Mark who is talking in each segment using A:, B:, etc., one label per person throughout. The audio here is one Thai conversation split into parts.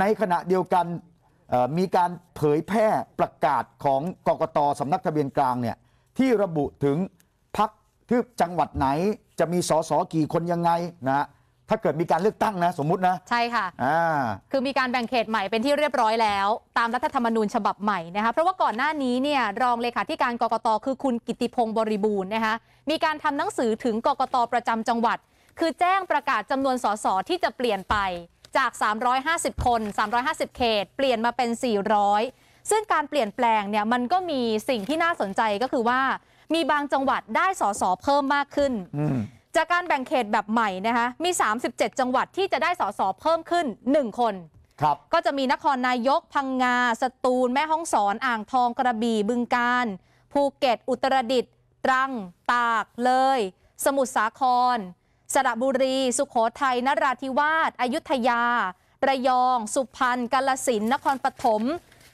A: ในขณะเดียวกันมีการเผยแพร่ประกาศของกกตสำนักทะเบียนกลางเนี่ยที่ระบุถึงพักที่จังหวัดไหน จะมีสสกี่คนยังไงนะถ้าเกิดมีการเลือกตั้งนะ สมมุตินะ ใช่ค่ะะ
B: คือมีการแบ่งเขตใหม่เป็นที่เรียบร้อยแล้ว ตามรัฐธรรมนูญฉบับใหม่นะคะเพราะว่าก่อนหน้านี้เนี่ยรองเลขาธิการกกตคือคุณกิติพงศ์บริบูรณ์นะคะมีการทำหนังสือถึงกกตประจำจังหวัด คือแจ้งประกาศจำนวนสสที่จะเปลี่ยนไปจาก 350 คน 350 เขต เปลี่ยนมาเป็น 400 ซึ่งการเปลี่ยนแปลง เนี่ย มันก็มีสิ่งที่น่าสนใจก็คือว่า มีบางจังหวัดได้ สส เพิ่มมากขึ้น จากการแบ่งเขตแบบใหม่ นะคะ มี 37 จังหวัดที่จะได้ สส เพิ่มขึ้น 1 คน ครับก็จะมีนครนายก พังงา สตูล แม่ฮ่องสอน อ่างทองกระบี่ บึงกาฬ ภูเก็ต อุตรดิตถ์ตรัง ตาก เลย สมุทรสาครสระบุรี สุขโขทัย นราธิวาสอายุทยาระยอง สุพรรณกาลสินนครปฐม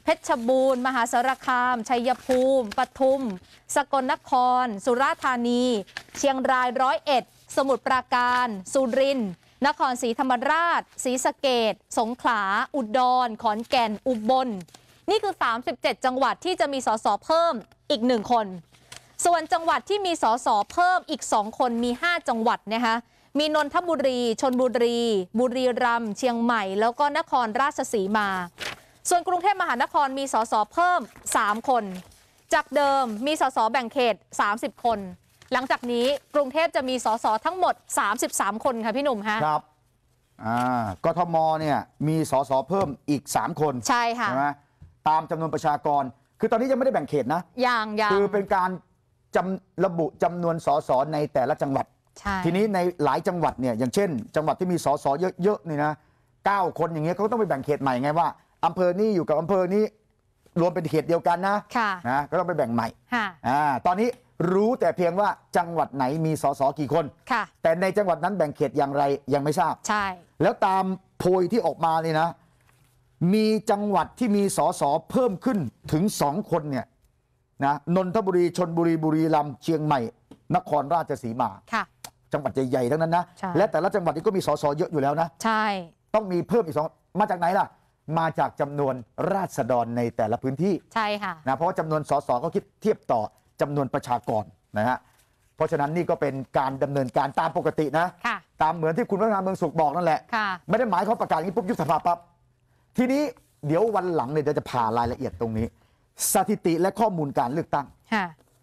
B: เพชรบูรณ์ มหาสารคาม ชัยภูมิปทุม สกลนคร สุราษฎร์ธานี เชียงรายร้อยเอ็ดสมุทรปราการสุรินทร์นครศรีธรรมราชศรีสะเกดสงขลา อุดร ขอนแก่นอุบล นี่คือ 37 จังหวัดที่จะมีสสเพิ่มอีกหนึ่งคนส่วนจังหวัดที่มีสสเพิ่มอีก2คนมี 5 จังหวัดนะคะมีนนทบุรีชนบุรี บุรีรัมย์เชียงใหม่ แล้วก็นครราชสีมา ส่วนกรุงเทพมหานครมีสสเพิ่ม 3 คน จากเดิมมีสสแบ่งเขต 30 คน หลังจากนี้กรุงเทพจะมีสสทั้งหมด 33 คนค่ะพี่หนุ่มฮะค
A: รับอ่ากทมเนี่ยมีสสเพิ่มอีก 3 คน ใช่ค่ะใช่ไหมตามจำนวนประชากรคือตอนนี้ยังไม่ได้แบ่งเขตนะ
B: ยอย่างคือเป
A: ็นการจำระบุจำนวนสสในแต่ละจังหวัดใช่ทีนี้ในหลายจังหวัดเนี่ยอย่างเช่น จังหวัดที่มีสสเยอะๆนี่นะเก้าคนอย่างเงี้ยเขาต้องไปแบ่งเขตใหม่ไงว่าอำเภอนี้อยู่กับอำเภอนี้ รวมเป็นเขตเดียวกันนะค่ะนะก็ต้องไปแบ่งใหม่ ค่ะ อ่า ตอนนี้รู้แต่เพียงว่าจังหวัดไหนมีสสกี่คน ค่ะ แต่ในจังหวัดนั้นแบ่งเขตอย่างไรยังไม่ทราบ ใช่ แล้วตามโพยที่ออกมาเนี่ยนะมีจังหวัดที่มีสสเพิ่มขึ้นถึงสองคนเนี่ยนะนนทบุรีชนบุรี บุรีรัมย์เชียงใหม่ นครราชสีมาค่ะจังหวัดใหญ่ๆทั้งนั้นนะ และแต่ละจังหวัดนี่ก็มีสสเยอะอยู่แล้วนะ ใช่ต้องมีเพิ่มอีกสองมาจากไหนล่ะมาจากจำนวนราษฎรในแต่ละพื้นที่ใช่ค่ะนะเพราะว่าจำนวนสสก็คิดเทียบต่อจำนวนประชากรนะฮะเพราะฉะนั้นนี่ก็เป็นการดำเนินการตามปกตินะค่ะตามเหมือนที่คุณพระนาเมืองสุขบอกนั่นแหละค่ะไม่ได้หมายเขาประกาศอย่างนี้ปุ๊บยุบสภาปั๊บทีนี้เดี๋ยววันหลังเนี่ยเดี๋ยวจะผ่ารายละเอียดตรงนี้สถิติและข้อมูลการเลือกตั้ง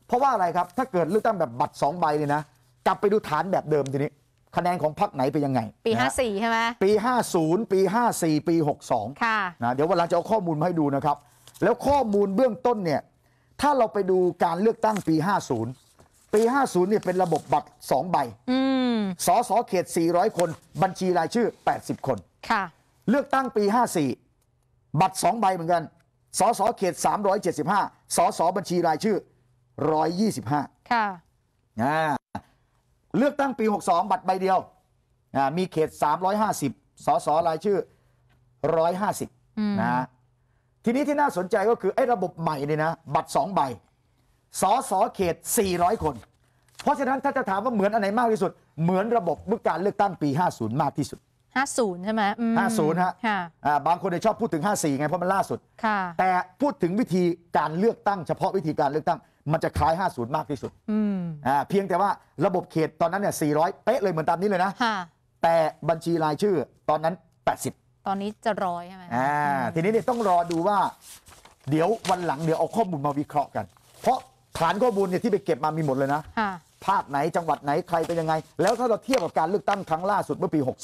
A: เพราะว่าอะไรครับ ถ้าเกิดเลือกตั้งแบบบัตรสองใบเลยนะ กลับไปดูฐานแบบเดิมทีนี้ คะแนนของพรรคไหนเป็นยังไง ปี 54ใช่ไหมปี 50 ปี 54 ปี 62ค่ะนะเดี๋ยววันหลังจะเอาข้อมูลมาให้ดูนะครับ แล้วข้อมูลเบื้องต้นเนี่ยถ้าเราไปดูการเลือกตั้งปี 50 ปี 50 เนี่ยเป็นระบบบัตร 2 ใบสอสอเขต 400 คนบัญชีรายชื่อ 80 คนค่ะเลือกตั้งปี 54 บัตร 2 ใบเหมือนกันสสเขต 375สสบัญชีรายชื่อ 125ค่ะอ่าเลือกตั้งปี 62 บัตรใบเดียวอ่ามีเขต 350สสรายชื่อ 150นะทีนี้ที่น่าสนใจก็คือไอ้ระบบใหม่เนี่ยนะบัตร2ใบสสเขต 400 คน เพราะฉะนั้นถ้าจะถามว่าเหมือนอันไหนมากที่สุด เหมือนระบบเมื่อการเลือกตั้งปี 50 มากที่สุด
B: 50 ใช่ไหมห้า50ฮะค่ะ
A: บางคนชอบพูดถึง 54ไงเพราะมันล่าสุดค่ะแต่พูดถึงวิธีการเลือกตั้งเฉพาะวิธีการเลือกตั้งมันจะคล้าย 50 มากที่สุดอ่าเพียงแต่ว่าระบบเขตตอนนั้นเนี่ย400 เป๊ะเลยเหมือนตามนี้เลยนะค่ะแต่บัญชีรายชื่อตอนนั้น 80
B: ตอนนี้จะร้อยใช่ไหม
A: อ่าทีนี้เนี่ยต้องรอดูว่า เดี๋ยววันหลังเดี๋ยวเอาข้อมูลมาวิเคราะห์กัน เพราะฐานข้อมูลเนี่ยที่ไปเก็บมามีหมดเลยนะะภาคไหนจังหวัดไหนใครเป็นยังไงแล้วถ้าเราเทียบกับการเลือกตั้งครั้งล่าสุดเมื่อปี62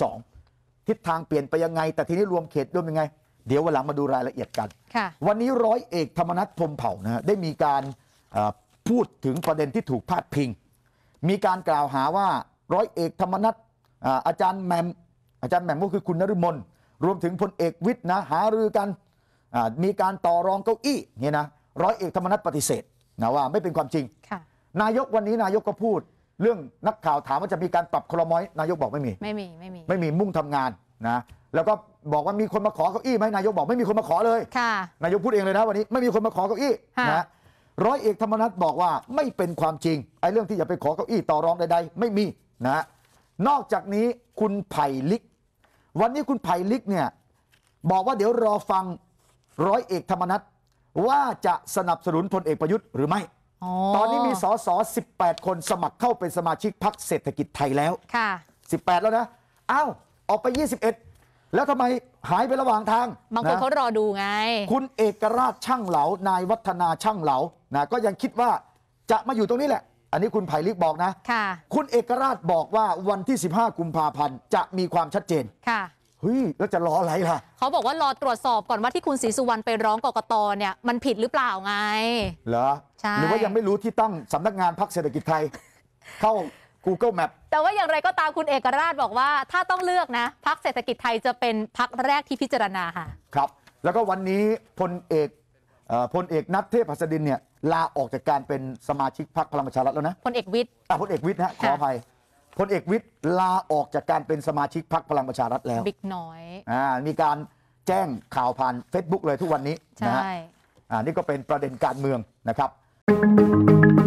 A: ทิศทางเปลี่ยนไปยังไง แต่ทีนี้รวมเขตรวมยังไง เดี๋ยววันหลังมาดูรายละเอียดกัน วันนี้ร้อยเอกธรรมนัฐพรมเผ่านะได้มีการพูดถึงประเด็นที่ถูกพาดพิง มีการกล่าวหาว่าร้อยเอกธรรมนัฐอาจารย์แหม่มอาจารย์แหม่มก็คือคุณนฤมลรวมถึงพลเอกวิทย์นะหารือกันมีการต่อรองเก้าอี้เนี่ยนะร้อยเอกธรรมนัฐปฏิเสธนะว่าไม่เป็นความจริงนายกวันนี้นายกก็พูดเรื่องนักข่าวถามว่าจะมีการปรับครมอนายกบอกไม่มี ไม
B: ่มีไม่มีไม
A: ่มีมุ่งทำงานนะแล้วก็บอกว่ามีคนมาขอเก้าอี้ไหมนายกบอกไม่มีคนมาขอเลยค่ะนายกพูดเองเลยนะ วันนี้ไม่มีคนมาขอเก้าอี้นะร้อยเอกธรรมนัฐบอกว่าไม่เป็นความจริงไอ้เรื่องที่อยไปขอเก้าอี้ต่อรองใดๆไม่มีนะนอกจากนี้คุณไผ่ลิก วันนี้คุณไผ่ลิกเนี่ยบอกว่าเดี๋ยวรอฟังร้อยเอกธรรมนัฐว่าจะสนับสนุนพลเอกประยุทธ์หรือไม่ตอนนี้มีสอสอ 18 คนสมัครเข้าเป็นสมาชิกพักเศรษฐกิจไทยแล้ว ค่ะ 18 แล้วนะอ้าวออกไป 21 แล้วทำไมหายไประหว่างทาง บางคนเขารอดูไง คุณเอกราชช่างเหลา นายวัฒนาช่างเหลา นะ ก็ยังคิดว่าจะมาอยู่ตรงนี้แหละ อันนี้คุณไผ่ลิกบอกนะค่ะ คุณเอกราชบอกว่าวันที่ 15 กุมภาพันธ์ จะมีความชัดเจนค่ะเฮ้ยแล้วจะรออะไรล่ะ
B: เขาบอกว่ารอตรวจสอบก่อนว่าที่คุณศรีสุวรรณไปร้องกกตเนี่ยมันผิดหรือเปล่าไง
A: เหรอใช่หรือว่ายังไม่รู้ที่ตั้งสำนักงานพักเศรษฐกิจไทยเข้า Google Map
B: แต่ว่าอย่างไรก็ตามคุณเอกราชบอกว่าถ้าต้องเลือกนะพักเศรษฐกิจไทยจะเป็นพักแรกที่พิจารณาค่ะ
A: ครับ แล้วก็วันนี้พลเอกอพลเอกนัทเทพพัสดินเนี่ยลาออกจากการเป็นสมาชิกพรรคพลังประชารัฐแล้วนะพลเอกวิทย์อ่ะพลเอกวิทย์นะขออภัยพลเอกวิทย์ลาออกจากการเป็นสมาชิกพรรคพลังประชารัฐแล้ว บิ
B: ๊กน้อย อ
A: ่า มีการแจ้งข่าวผ่าน Facebook เลยทุกวันนี้ ใช่ อ่า นี่ก็เป็นประเด็นการเมืองนะครับ